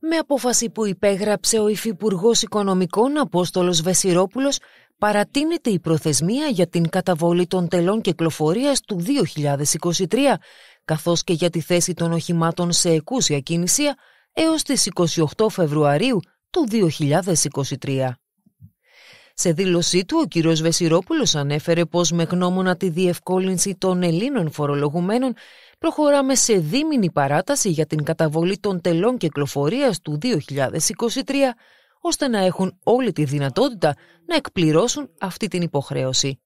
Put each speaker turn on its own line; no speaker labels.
με απόφαση που υπέγραψε ο Υφυπουργός Οικονομικών Απόστολος Βεσιρόπουλος, παρατείνεται η προθεσμία για την καταβόλη των τελών κυκλοφορίας του 2023, καθώς και για τη θέση των οχημάτων σε εκούσια κίνησια έως τις 28 Φεβρουαρίου του 2023. Σε δήλωσή του, ο κ. Βεσιρόπουλο ανέφερε πως με γνώμονα τη διευκόλυνση των Ελλήνων φορολογουμένων προχωράμε σε δίμηνη παράταση για την καταβολή των τελών κυκλοφορίας του 2023 ώστε να έχουν όλη τη δυνατότητα να εκπληρώσουν αυτή την υποχρέωση.